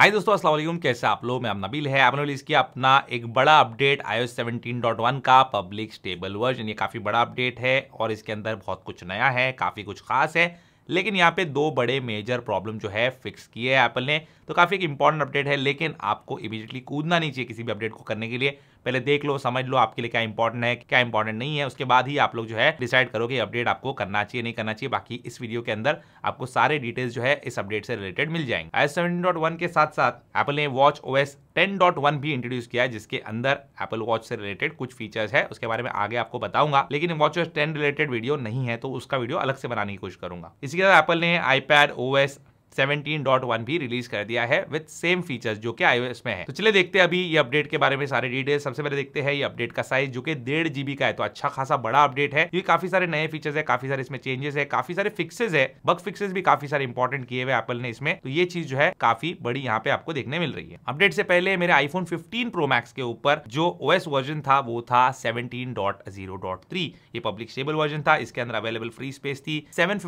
हाय दोस्तों अस्सलाम वालेकुम कैसे आप लोग मैं नबील है आपने रिलीज किया अपना एक बड़ा अपडेट iOS 17.1 का पब्लिक स्टेबल वर्जन ये काफ़ी बड़ा अपडेट है और इसके अंदर बहुत कुछ नया है काफ़ी कुछ खास है लेकिन यहाँ पे दो बड़े मेजर प्रॉब्लम जो है फिक्स किए हैं एप्पल ने तो काफ़ी एक इंपॉर्टेंट अपडेट है लेकिन आपको इमीडिएटली कूदना नहीं चाहिए किसी भी अपडेट को करने के लिए पहले देख लो समझ लो आपके लिए क्या इंपॉर्टेंट है क्या इंपॉर्टेंट नहीं है उसके बाद ही आप लोग जो है डिसाइड करो कि अपडेट आपको करना चाहिए नहीं करना चाहिए बाकी इस वीडियो के अंदर आपको सारे डिटेल्स जो है इस अपडेट से रिलेटेड मिल जाएंगे आई सेवन के साथ साथ एपल ने वॉच ओ एस 10.1 भी इंट्रोड्यूस किया है जिसके अंदर एपल वॉच से रिलेटेड कुछ फीचर्स है उसके बारे में आगे आपको बताऊंगा लेकिन वॉच ओएस 10 रिलेटेड वीडियो नहीं है तो उसका वीडियो अलग से बनाने की कोशिश करूंगा इसी के साथ एप्पल ने आईपैड ओएस 17.1 भी रिलीज कर दिया है विद सेम फीचर्स जो कि आईओएस में है तो चले देखते हैं अभी ये अपडेट के बारे में सारे डिटेल्स सबसे पहले देखते हैं ये अपडेट का साइज जो कि डेढ़ जीबी का है तो अच्छा खासा बड़ा अपडेट है ये काफी सारे नए फीचर्स है काफी सारे इसमें चेंजेस है काफी सारे फिक्सेज है बग फिक्सेज भी काफी सारे इंपॉर्टेंट किए हुए एपल ने इसमें तो ये चीज जो है काफी बड़ी यहाँ पे आपको देखने मिल रही है अपडेट से पहले मेरे आईफोन फिफ्टीन प्रो मैक्स के ऊपर जो ओएस वर्जन था वो था सेवनटीन ये पब्लिक स्टेबल वर्जन था इसके अंदर अवेलेबल फ्री स्पेस थी सेवन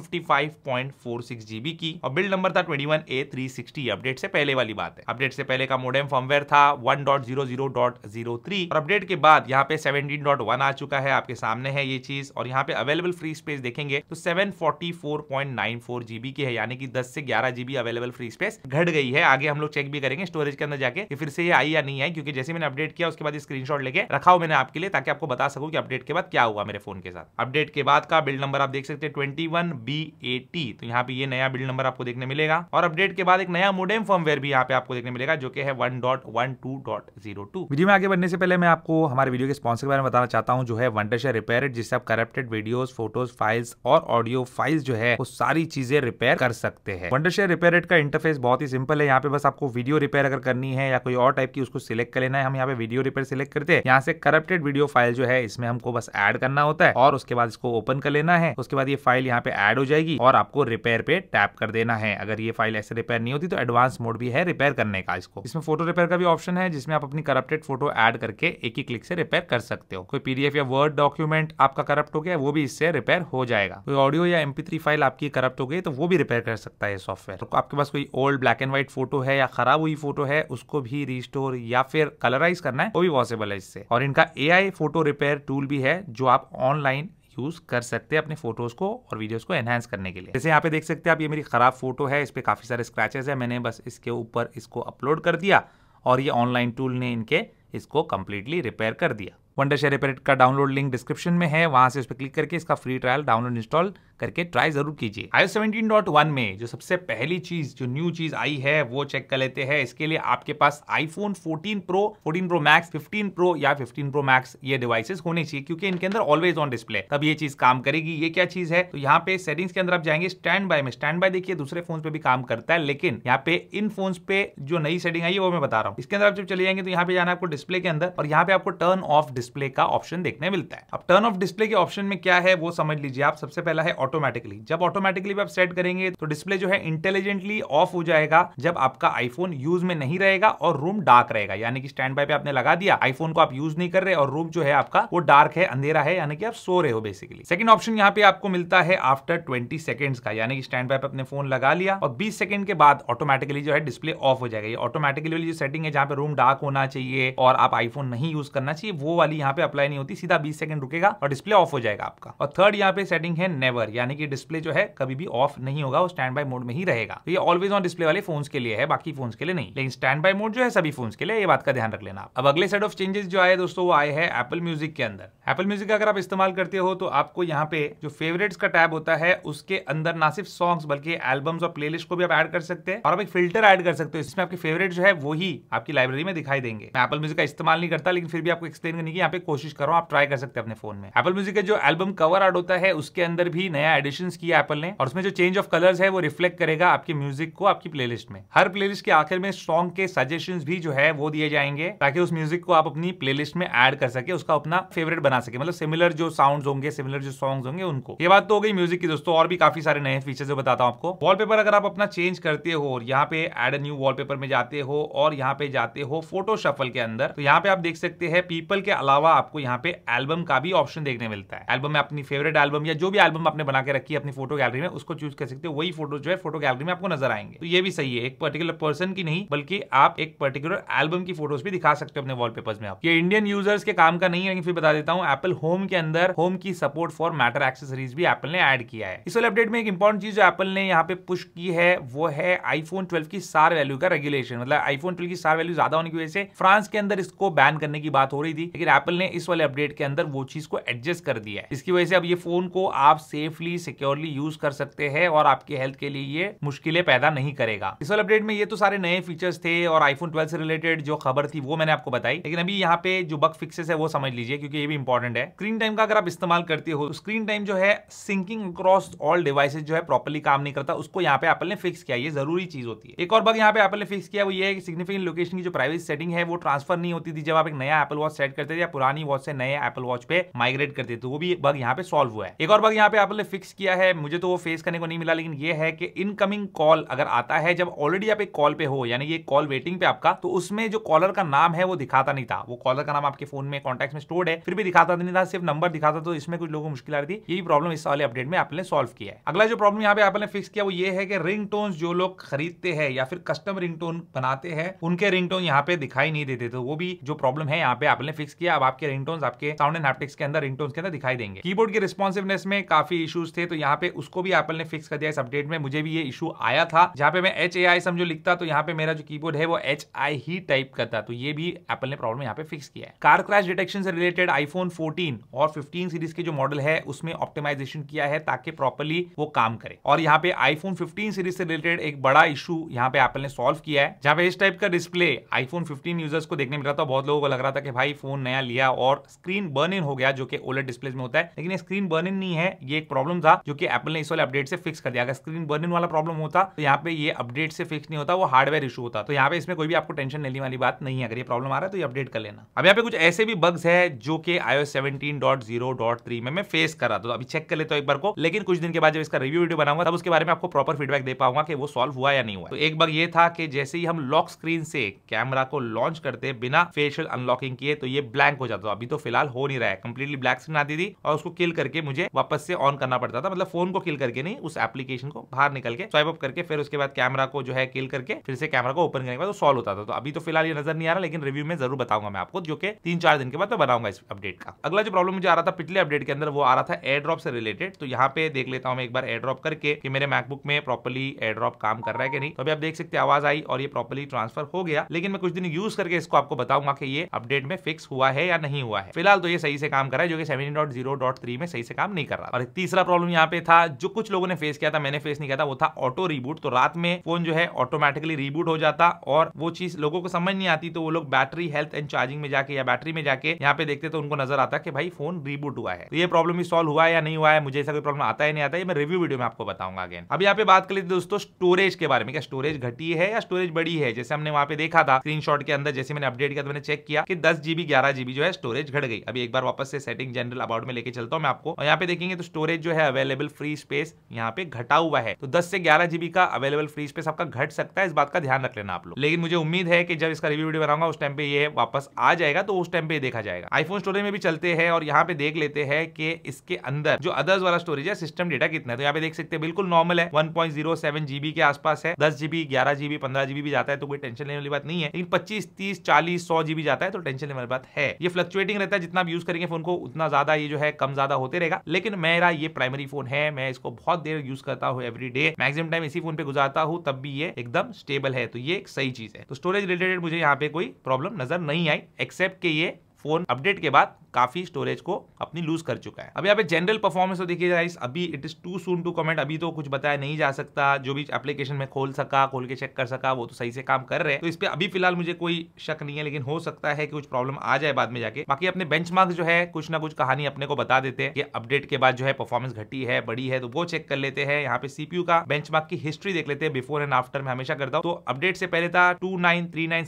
जीबी की और बिल्ड नंबर था twenty one A three sixty update से पहले वाली बात है अपडेट से पहले का मोडेम फॉर्मवेयर था one dot zero zero dot zero three और अपडेट के बाद यहाँ पे सेवनटीन डॉट वन आ चुका है आपके सामने है ये चीज और यहाँ पे अवेलेबल फ्री स्पेस देखेंगे तो seven forty four point nine four GB की है यानी कि दस से ग्यारह जीबी अवेलेबल फ्री स्पेस घट गई है आगे हम लोग चेक भी करेंगे स्टोरेज के अंदर जाके फिर से ये आई या नहीं आई क्योंकि जैसे मैंने अपडेट किया उसके बाद स्क्रीन शॉट लेके रखा हूं मैंने आपके लिए ताकि आपको बता सकूं की अपडेट के बाद क्या हुआ मेरे फोन के साथ अपडेट के बाद का बिल्ड नंबर आप देख सकते हैं ट्वेंटी वन बी एटी तो यहाँ पे ये नया बिल्ड नंबर आपको देखने मिले मिलेगा और अपडेट के बाद एक नया मोडेम फर्मवेयर भी यहाँ पे आपको देखने मिलेगा जो कि है one dot one two dot zero two video में आगे बढ़ने से पहले मैं आपको हमारे वीडियो के स्पॉन्सर के बारे में बताना चाहता हूँ जो है वनटेशर रिपेयर जिससे आप करप्टेड वीडियो फोटोज फाइल्स और ऑडियो फाइल्स जो है वो सारी चीजें रिपेयर कर सकते हैं वनटेशर रिपेयर का इंटरफेस बहुत ही सिंपल है यहाँ पे बस आपको वीडियो रिपेयर अगर करनी है या कोई और टाइप की उसको सिलेक्ट कर लेना है हम यहाँ पे वीडियो रिपेयर सिलेक्ट करते हैं यहाँ से करप्टेड वीडियो फाइल जो है इसमें हमको बस एड करना होता है और उसके बाद इसको ओपन कर लेना है उसके बाद ये फाइल यहाँ पे एड हो जाएगी और आपको रिपेयर पे टैप कर देना है अगर अगर ये फाइल ऐसे रिपेयर नहीं होती तो एडवांस मोड भी है रिपेयर करने का इसको इसमें फोटो रिपेयर का भी ऑप्शन है जिसमें आप अपनी करप्टेड फोटो एड करके एक ही क्लिक से रिपेयर कर सकते हो कोई पीडीएफ या वर्ड डॉक्यूमेंट आपका करप्ट हो गया वो भी इससे रिपेयर हो जाएगा कोई ऑडियो या एमपी फाइल आपकी करप्ट हो गई तो वो भी रिपेयर कर सकता है सॉफ्टवेयर तो आपके पास कोई old black and white photo है या खराब हुई फोटो है उसको भी रिस्टोर या फिर कलराइज करना है वो भी पॉसिबल है इससे और इनका ए फोटो रिपेयर टूल भी है जो आप ऑनलाइन यूज़ कर सकते हैं अपने फोटोज़ को और वीडियोज़ को एनहेंस करने के लिए जैसे यहाँ पे देख सकते हैं आप ये मेरी ख़राब फोटो है इस पर काफ़ी सारे स्क्रैचेज है मैंने बस इसके ऊपर इसको अपलोड कर दिया और ये ऑनलाइन टूल ने इनके इसको कंप्लीटली रिपेयर कर दिया वंडर शेयर रिपेयर का डाउनलोड लिंक डिस्क्रिप्शन में है वहां से उस पर क्लिक करके इसका फ्री ट्रायल डाउनलोड इंस्टॉल करके ट्राई जरूर कीजिए आई सेवेंटीन डॉट वन में जो सबसे पहली चीज जो न्यू चीज आई है वो चेक कर लेते हैं इसके लिए आपके पास iPhone fourteen Pro fourteen Pro Max fifteen Pro या फिफ्टीन प्रो मैक्स ये डिवाइसेस होने चाहिए क्योंकि इनके अंदर ऑलवेज ऑन डिस्प्ले तब ये चीज काम करेगी ये क्या चीज है तो यहाँ पे सेटिंग्स के अंदर आप जाएंगे स्टैंड बाय में स्टैंड बाय देखिए दूसरे फोन पे भी काम करता है लेकिन यहाँ पे इन फोन पे जो नई सेटिंग आई है वो मैं बता रहा हूँ इसके अंदर आप जब चले जाएंगे तो यहाँ पे जाना आपको डिस्प्ले के अंदर और यहाँ पे आपको टर्न ऑफ डिस्प्ले का ऑप्शन देखने मिलता है अब टर्न ऑफ डिस्प्ले के ऑप्शन में क्या है वो समझ लीजिए आप सबसे पहला है ऑटोमेटिकली जब ऑटोमेटिकली आप सेट करेंगे तो डिस्प्ले जो है इंटेलिजेंटली ऑफ हो जाएगा जब आपका आईफोन यूज में नहीं रहेगा और रूम डार्क रहेगा यानी कि स्टैंड बाय पे आपने लगा दिया आईफोन को आप यूज नहीं कर रहे और रूम जो है आपका वो डार्क है अंधेरा है यानी कि आप सो रहे हो बेसिकली सेकंड ऑप्शन यहाँ पे आपको मिलता है आफ्टर ट्वेंटी सेकंड का यानी कि स्टैंड बाय पे अपने फोन लगा लिया और बीस सेकंड के बाद ऑटोमेटिकली जो है डिस्प्ले ऑफ हो जाएगा ये ऑटोमेटिकली जो सेटिंग है जहाँ पे रूम डार्क होना चाहिए और और आप आईफोन नहीं यूज करना चाहिए वो वाली यहाँ पे अप्लाई नहीं होती सीधा बीस सेकंड रुकेगा और डिस्प्ले ऑफ हो जाएगा आपका और थर्ड यहाँ पे सेटिंग है नेवर यानी कि डिस्प्ले जो है कभी भी ऑफ नहीं होगा वो स्टैंड बाय मोड में ही रहेगा तो ये ऑलवेज ऑन डिस्प्ले वाले फोन के लिए है बाकी फोन के लिए नहीं लेकिन स्टैंड बाय मोड जो है सभी फोन के लिए ये बात का ध्यान रख लेना अब अगले सेट ऑफ चेंजेस जो आए दोस्तों वो आए हैं एप्पल म्यूजिक के अंदर एप्पल म्यूजिक अगर आप इस्तेमाल करते हो तो आपको यहाँ पे जो फेवरेट्स का टैब होता है उसके अंदर ना सिर्फ सॉन्ग्स बल्कि एल्बम्स और प्लेलिस्ट को भी आप ऐड कर सकते हैं और आप एक फिल्टर ऐड कर सकते हो जिसमें आपके फेवरेट जो है वो ही आपकी लाइब्रेरी में दिखाई देंगे मैं एप्पल म्यूजिक का इस्तेमाल नहीं करता लेकिन फिर भी आपको एक्सप्लेन करने की यहाँ पे कोशिश करो आप ट्राई कर सकते हैं अपने फोन में एपल म्यूजिक का जो एल्बम कवर आर्ट होता है उसके अंदर भी नया एडिशन किया एपल ने और उसमें जो चेंज ऑफ कलर है वो रिफ्लेक्ट करेगा आपके म्यूजिक को आपकी प्ले में हर प्ले के आखिर में सॉन्ग के सजेशन भी जो है वो दिए जाएंगे ताकि उस म्यूजिक को आप अपनी प्ले में एड कर सके उसका अपना फेवरेट बना सके मतलब सिमिलर जो साउंड होंगे सिमिलर जो सॉन्ग होंगे उनको ये बात तो हो गई म्यूजिक की दोस्तों और भी काफी सारे नए फीचर्स बताता हूँ आपको वॉलपेपर अगर आप अपना चेंज करते हो और यहाँ पे एड न्यू वॉलपेपर में जाते हो और यहाँ पे जाते हो फोटो शफल के अंदर तो यहाँ पे आप देख सकते हैं पीपल के अलावा आपको यहाँ पे एल्बम का भी ऑप्शन देखने मिलता है एल्बम में अपनी फेवरेट एल्बम या जो भी एल्बम आपने बना के रखी है अपनी फोटो गैलरी में उसको चूज कर सकते हो वही फोटो जो है फोटो गैलरी में आपको नजर आएंगे तो ये भी सही है एक पर्टिकुलर पर्सन की नहीं बल्कि आप एक पर्टिकुलर एल्बम की फोटोज भी दिखा सकते हो अपने वॉलपेपर्स में आप ये इंडियन यूजर्स के काम का नहीं है फिर बता देता हूँ एप्पल होम के अंदर होम की सपोर्ट फॉर मैटर एक्सेसरीज भी एप्पल ने एड किया है इस वाले अपडेट में एक इंपॉर्टेंट चीज जो एप्पल ने यहाँ पे पुश की है वो है आईफोन ट्वेल्व की सार वैल्यू का रेगुलेशन मतलब आईफोन ट्वेल्व की सार वैल्यू ज्यादा होने की वजह से फ्रांस के अंदर इसको बैन करने की बात हो रही थी लेकिन एप्पल ने इस वाले अपडेट के अंदर वो चीज को एडजस्ट कर दिया है इसकी वजह से अब ये फोन को आप सेफली सिक्योरली यूज कर सकते हैं और आपके हेल्थ के लिए ये मुश्किलें पैदा नहीं करेगा इस वाले अपडेट में ये तो सारे नए फीचर्स थे और आईफोन ट्वेल्व से रिलेटेड जो खबर थी वो मैंने आपको बताई लेकिन अभी यहाँ पे जो बग फिक्सेस है वो समझ लीजिए क्योंकि ये भी इंपॉर्टेंट है स्क्रीन टाइम का अगर आप इस्तेमाल करते हो स्क्रीन तो टाइम जो है सिंकिंग अक्रॉस ऑल डिवाइसेज जो है प्रॉपरली काम नहीं करता उसको यहाँ पे एप्पल ने फिक्स किया ये जरूरी चीज होती है एक और बग यहाँ पे एप्पल ने फिक्स किया वो ये सिग्निफिकेंट लोकेशन की जो प्राइवेसी सेटिंग है वो ट्रांसफर नहीं होती थी जब आप एक नया एपल वॉच सेट करते थे या पुरानी वॉच से नए एपल वॉच पे माइग्रेट करते थे तो वो भी बग यहाँ पे सॉल्व हुआ है एक और बग यहाँ पे एपल ने फिक्स किया है मुझे तो वो फेस करने को नहीं मिला लेकिन ये है कि इनकमिंग कॉल अगर आता है जब ऑलरेडी आप एक कॉल पे हो यानी कि कॉल वेटिंग पे आपका तो उसमें जो कॉलर का नाम है वो दिखाता नहीं था वो कॉलर का नाम आपके फोन में कॉन्टेक्ट में स्टोर्ड है फिर भी दिखाता नहीं था सिर्फ नंबर दिखाता तो इसमें कुछ लोगों को मुश्किल आ रही थी यही प्रॉब्लम इस वाले अपडेट में एप्पल ने सॉल्व किया है अगला जो प्रॉब्लम यहाँ पे एप्पल ने फिक्स किया वो ये है कि रिंग जो लोग खरीदते हैं या फिर कस्टम रिंग बनाते हैं उनके रिंग यहाँ पे दिखाई नहीं देते तो वो वो भी जो प्रॉब्लम है यहाँ पे आपने फिक्स किया अब आपके रिंगटोन आपके साउंड एंड हैप्टिक्स के अंदर रिंगटोन के अंदर दिखाई देंगे कीबोर्ड की रिस्पॉन्सिवनेस में काफी इशूज थे तो यहाँ पे उसको भी एपल ने फिक्स कर दिया इस अपडेट में मुझे भी ये इशू आया था जहाँ पे मैं एच ए आई समझो लिखता तो यहाँ पे मेरा जो कीबोर्ड है वो एच आई ही टाइप करता तो ये भी एपल ने प्रॉब्लम यहाँ पे फिक्स किया है कार क्रैश डिटेक्शन से रिलेटेड आईफोन 14 और 15 सीरीज के जो मॉडल है उसमें ऑप्टिमाइजेशन किया है ताकि प्रॉपरली वो काम करे और यहाँ पे आईफोन 15 सीरीज से रिलेटेड एक बड़ा इशू यहाँ पे एपल ने सॉल्व किया है जहाँ पे इस टाइप का डिस्प्ले आईफोन फिफ्टीन यूजर्स को देखने मिल रहा था बहुत लोगों को लग रहा था कि भाई फोन नया लिया और स्क्रीन बर्न इन हो गया जो कि ओलेट डिस्प्ले में होता है लेकिन स्क्रीन बर्न इन नहीं है ये एक प्रॉब्लम था जो कि एप्पल ने इस वाले अपडेट से फिक्स कर दिया अगर स्क्रीन बर्न इन वाला प्रॉब्लम होता तो यहाँ पे ये अपडेट से फिक्स नहीं होता वो हार्डवेयर इशू होता तो यहाँ पे इसमें कोई भी आपको टेंशन लेने वाली बात नहीं है अगर ये प्रॉब्लम आ रहा है तो ये अपडेट कर लेना अब यहाँ पे कुछ ऐसे भी बग्स है जो कि iOS 17.0.3 में मैं फेस कर रहा था तो अभी चेक कर लेता तो हूँ एक बार को लेकिन कुछ दिन के बाद जब इसका रिव्यू वीडियो बनाऊंगा तब उसके बारे में आपको प्रॉपर फीडबैक दे पाऊंगा कि वो सॉल्व हुआ या नहीं हुआ तो एक बग ये था कि जैसे ही हम लॉक स्क्रीन से कैमरा को लॉन्च करते बिना बिना फेशियल अनलॉकिंग किए तो ये ब्लैंक हो जाता था अभी तो फिलहाल हो नहीं रहा है कंप्लीटली ब्लैक स्क्रीन आती थी और उसको किल करके मुझे वापस से ऑन करना पड़ता था मतलब फोन को किल करके नहीं उस एप्लीकेशन को बाहर निकल के स्वाइप अप करके फिर उसके बाद कैमरा को जो है किल करके फिर से कैमरा को ओपन करने के बाद सॉल्व होता था तो अभी तो फिलहाल ये नजर नहीं आ रहा लेकिन रिव्यू में जरूर बताऊंगा मैं आपको जो कि तीन चार दिन के बाद मैं बनाऊंगा इस अपडेट का अगला जो प्रॉब्लम मुझे आ रहा था पिछले अपडेट के अंदर वो आ रहा था एयर ड्रॉप से रिलेटेड तो यहाँ पे देख लेता हूँ मैं एक बार एयर ड्रॉप करके कि मेरे मैकबुक में प्रॉपरली एयर ड्रॉप काम कर रहा है कि नहीं तो अभी आप देख सकते आवाज आई और ये प्रॉपरली ट्रांसफर हो गया लेकिन मैं कुछ दिन यूज करके इसको आपको बताऊंगा कि ये अपडेट में फिक्स हुआ है या नहीं हुआ है फिलहाल तो ये सही से काम कर रहा है जो कि थ्री में सही से काम नहीं कर रहा और तीसरा प्रॉब्लम यहाँ पे था जो कुछ लोगों ने फेस किया था मैंने फेस नहीं किया था वो था ऑटो रिबूट तो रात में फोन जो है ऑटोमेटिकली रिबूट हो जाता और वो चीज लोगों को समझ नहीं आती तो वो लोग बैटरी हेल्थ एंड चार्जिंग में जाके या बैटरी में जाके यहाँ पे देखते तो उनको नजर आता कि भाई फोन रिबूट हुआ है तो ये प्रॉब्लम भी सॉल्व हुआ या नहीं हुआ है मुझे ऐसा कोई प्रॉब्लम आता है नहीं आता है मैं रिव्यू वीडियो में आपको बताऊंगा अगेन अब यहाँ पे बात कर लेते दोस्तों स्टोरेज के बारे में क्या स्टोरेज घटी है या स्टोरेज बड़ी है जैसे हमने वहाँ पे देखा था स्क्रीनशॉट के अंदर जैसे मैंने अपडेट अपडेट किया तो मैंने चेक किया कि दस जीबी ग्यारह जीबी जो है स्टोरेज घट गई अभी एक बार वापस से सेटिंग जनरल अबाउट में लेके चलता हूँ मैं आपको और यहाँ पे देखेंगे तो स्टोरेज जो है अवेलेबल फ्री स्पेस यहाँ पे घटा हुआ है तो दस से ग्यारह जीबी का अवेलेबल फ्री स्पेस आपका घट सकता है इस बात का ध्यान रख लेना आप लोग लेकिन मुझे उम्मीद है कि जब इसका रिव्यू वीडियो बनाऊंगा उस टाइम पे ये वापस आ जाएगा तो उस टाइम पे देखा जाएगा आईफोन स्टोरेज में भी चलते हैं और यहाँ पे देख लेते हैं कि इसके अंदर जो अदर्स वाला स्टोरेज है सिस्टम डेटा कितना है तो यहाँ पे देख सकते हैं बिल्कुल नॉर्मल है वन पॉइंट जीबी के आसपास है दस जीबी ग्यारह जीबी पंद्रह जीबी भी जाता है तो कोई टेंशन लेने वाली बात नहीं है लेकिन पच्चीस तीस चालीस भी सौ जीबी जाता है तो टेंशन लेने वाली बात है ये फ्लक्चुएटिंग रहता है जितना आप यूज करेंगे फोन को उतना ज्यादा ये जो है कम ज्यादा होते रहेगा लेकिन मेरा ये प्राइमरी फोन है मैं इसको बहुत देर यूज करता हूँ एवरी डे मैक्सिमम टाइम इसी फोन पे गुजारता हूँ तब भी ये एकदम स्टेबल है तो ये एक सही चीज है तो स्टोरेज रिलेटेड मुझे यहाँ पे कोई प्रॉब्लम नजर नहीं आई एक्सेप्ट के ये फोन अपडेट के बाद काफी स्टोरेज को अपनी लूज कर चुका है अब यहाँ पे जनरल परफॉर्मेंस तो देखिए गाइस अभी it is too soon to comment अभी तो कुछ बताया नहीं जा सकता जो भी एप्लीकेशन में खोल सका खोल के चेक कर सका वो तो सही से काम कर रहे हैं तो इस पर अभी फिलहाल मुझे कोई शक नहीं है लेकिन हो सकता है कि कुछ प्रॉब्लम आ जाए बाद में जाके बाकी अपने बेंच जो है कुछ ना कुछ कहानी अपने को बता देते हैं कि अपडेट के बाद जो है परफॉर्मेंस घटी है बड़ी है तो वो चेक कर लेते हैं यहाँ पे सीपीयू का बेंच की हिस्ट्री देख लेते हैं बिफोर एंड आफ्टर में हमेशा करता हूँ तो अपडेट से पहले था two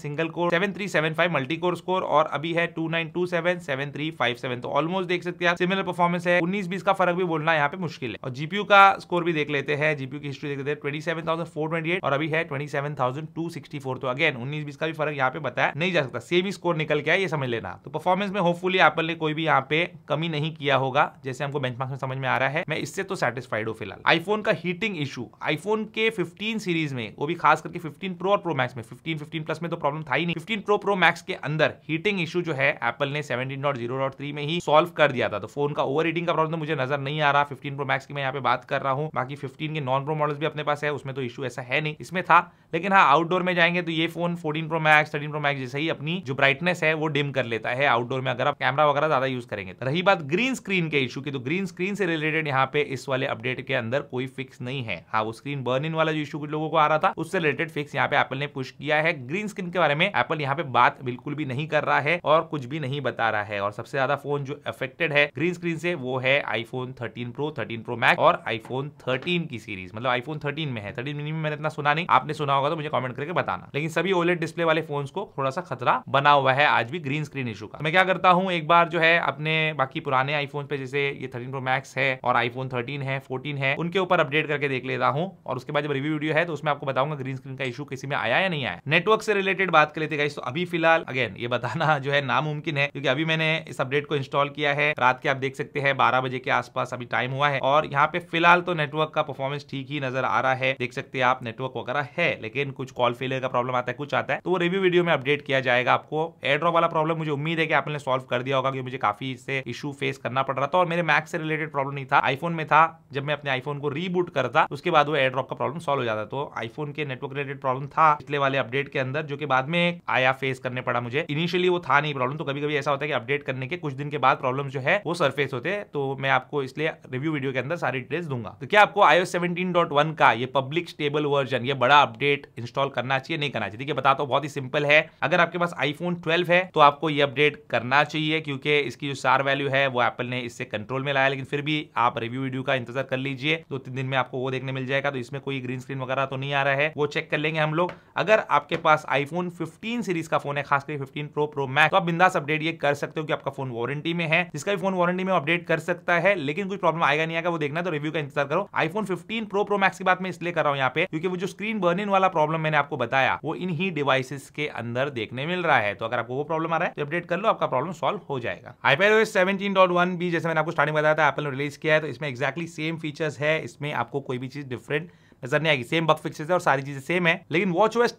single core seven multi core score और अभी है two nine nine two seven seven three five seven तो ऑलमोस्ट देख सकते हैं सिमिलर परफॉर्मेंस है उन्नीस बीस का फर्क भी बोलना यहाँ पे मुश्किल है और जीपीयू का स्कोर भी देख लेते हैं जीपीयू की हिस्ट्री देख लेते हैं twenty seven thousand four twenty eight और अभी है twenty seven thousand two sixty four तो अगेन उन्नीस बीस का भी फर्क यहाँ पे बताया नहीं जा सकता सेम ही स्कोर निकल के ये समझ लेना तो परफॉर्मेंस में होपफुली एप्पल ने कोई भी यहाँ पे कमी नहीं किया होगा जैसे हमको बेंचमार्क में समझ में आ रहा है मैं इससे तो सेटिस्फाइड हूँ फिलहाल आईफोन का हीटिंग इशू आईफोन के फिफ्टीन सीरीज में वो भी खास करके फिफ्टीन प्रो और प्रो मैक्स में फिफ्टीन फिफ्टीन प्लस में तो प्रॉब्लम था ही नहीं फिफ्टीन प्रो प्रो मैक्स के अंदर हीटिंग इशू जो है एप्पल ने 17.0.3 में ही सॉल्व कर दिया था तो फोन का ओवर हीटिंग का प्रॉब्लम तो मुझे नजर नहीं आ रहा 15 प्रो मैक्स की मैं यहाँ पे बात कर रहा हूँ बाकी 15 के नॉन प्रो मॉडल्स भी अपने पास है उसमें तो इशू ऐसा है नहीं इसमें था लेकिन हाँ आउटडोर में जाएंगे तो ये phone fourteen Pro Max thirteen Pro Max जैसे ही अपनी जो ब्राइटनेस है वो डिम कर लेता है आउटडोर में अगर आप कैमरा वगैरह ज्यादा यूज करेंगे तो रही बात ग्रीन स्क्रीन के इशू की तो ग्रीन स्क्रीन से रिलेटेड यहाँ पे इस वाले अपडेट के अंदर कोई फिक्स नहीं है हाँ वो स्क्रीन बर्न इन वाला जो इशू कुछ लोगों को आ रहा था उससे रिलेटेड फिक्स यहाँ पे एप्पल ने पुश किया है ग्रीन स्क्रीन के बारे में एप्पल यहाँ पे बात बिल्कुल भी नहीं कर रहा है और कुछ भी नहीं बता रहा है और सबसे ज्यादा फोन जो अफेक्टेड है ग्रीन स्क्रीन से वो है iPhone thirteen Pro thirteen Pro Max और आईफोन थर्टीन की सीरीज मतलब आईफोन थर्टीन में है थर्टीन मिनी में मैंने इतना सुना नहीं आपने सुना होगा तो मुझे कॉमेंट करके बताना लेकिन सभी ओलेट डिस्प्ले वाले फोन को थोड़ा सा खतरा बना हुआ है आज भी ग्रीन स्क्रीन इशू का मैं क्या करता हूँ एक बार जो है अपने बाकी पुराने आईफोन पे जैसे ये थर्टीन प्रो मैक्स है और आईफोन थर्टीन है फोर्टीन है उनके ऊपर अपडेट करके देख लेता हूँ और उसके बाद जब रिव्यू वीडियो है तो उसमें आपको बताऊंगा ग्रीन स्क्रीन का इशू किसी में आया या नहीं आया नेटवर्क से रिलेटेड बात कर लेते तो अभी फिलहाल अगेन ये बताना जो है नामुमकिन दिन है क्योंकि अभी मैंने इस अपडेट को इंस्टॉल किया है रात के आप देख सकते हैं बारह बजे के आसपास अभी टाइम हुआ है और यहाँ पे फिलहाल तो नेटवर्क का परफॉर्मेंस ठीक ही नजर आ रहा है देख सकते हैं आप नेटवर्क वगैरह है लेकिन कुछ कॉल फेलियर का प्रॉब्लम आता है कुछ आता है तो वो रिव्यू वीडियो में अपडेट किया जाएगा आपको एयरड्रॉप वाला प्रॉब्लम मुझे उम्मीद है कि आपने सॉल्व कर दिया होगा क्योंकि मुझे काफी इससे इशू फेस करना पड़ रहा था और मेरे मैक से रिलेटेड प्रॉब्लम नहीं था आईफोन में था जब मैं अपने आईफोन को रीबूट करता उसके बाद वो एड्रॉप का प्रॉब्लम सॉल्व हो जाता तो आईफोन के नेटवर्क रिलेटेड प्रॉब्लम था पिछले वाले अपडेट के अंदर जो कि बाद में आया फेस करने पड़ा मुझे इनिशियली वो था नहीं प्रॉब्लम तो कभी कभी ऐसा होता है कि अपडेट करने के कुछ दिन के बाद प्रॉब्लम जो है वो सरफेस होते हैं तो मैं आपको इसलिए रिव्यू वीडियो के अंदर सारी डिटेल्स दूंगा तो क्या आपको आईओ 17.1 का ये पब्लिक स्टेबल वर्जन ये बड़ा अपडेट इंस्टॉल करना चाहिए नहीं करना चाहिए बताता तो हूँ बहुत ही सिंपल है अगर आपके पास आईफोन ट्वेल्व है तो आपको ये अपडेट करना चाहिए क्योंकि इसकी जो सार वैल्यू है वो एप्पल ने इससे कंट्रोल में लाया लेकिन फिर भी आप रिव्यू वीडियो का इंतजार कर लीजिए दो तीन दिन में आपको वो देखने मिल जाएगा तो इसमें कोई ग्रीन स्क्रीन वगैरह तो नहीं आ रहा है वो चेक कर लेंगे हम लोग अगर आपके पास आईफोन 15 सीरीज का फोन है खासकर 15 प्रो प्रो मैक्स तो आप बिंदास अपडेट ये कर सकते हो कि आपका फोन वारंटी में है जिसका भी फोन वारंटी में अपडेट कर सकता है लेकिन कुछ प्रॉब्लम आएगा नहीं आएगा वो देखना तो रिव्यू का इंतजार करो iPhone fifteen Pro Pro Max की बात मैं इसलिए कर रहा हूँ यहाँ पे क्योंकि वो जो स्क्रीन बर्निंग वाला प्रॉब्लम मैंने आपको बताया वो इन ही डिवाइसेस के अंदर देखने मिल रहा है तो अगर आपको वो प्रॉब्लम आ रहा है तो अपडेट कर लो आपका प्रॉब्लम सॉल्व हो जाएगा आईपेड सेवेंटीन डॉट वन भी जैसे मैंने आपको स्टार्टिंग बताया था एपल ने रिलीज किया है तो इसमें एक्जैक्टली सेम फीचर्स है इसमें आपको कोई भी चीज डिफरेंट नजर नहीं आएगी सेम बग फिक्सेस है और सारी चीजें सेम है लेकिन वॉच ओएस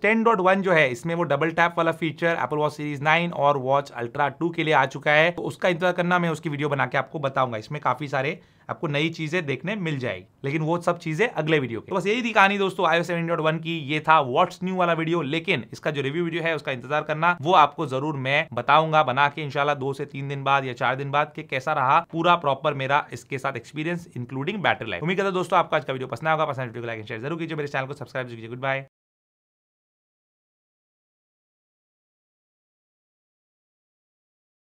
वन जो है इसमें वो डबल टैप वाला feature Apple Watch series nine और वॉच अल्ट्रा टू के लिए आ चुका है तो उसका इंतजार करना मैं उसकी वीडियो बना के आपको बताऊंगा इसमें काफी सारे आपको नई चीजें देखने मिल जाएगी लेकिन वो सब चीजें अगले वीडियो के तो बस यही थी कहानी दोस्तों आयो सेवन की ये था व्हाट्स न्यू वाला वीडियो लेकिन इसका जो रिव्यू वीडियो है उसका इंतजार करना वो आपको जरूर मैं बताऊंगा बना के इनशाला दो से तीन दिन बाद या चार दिन बाद के कैसा रहा पूरा प्रॉपर मेरा इसके साथ एक्सपीरियंस इंक्लूडिंग बैटरी लाइफ उम्मीद करता दोस्तों आपका आज का वीडियो पसंद होगा पसंद लाइक तो शेयर जरूर कीजिए मेरे चैनल को सब्सक्राइब कीजिए गुड बाय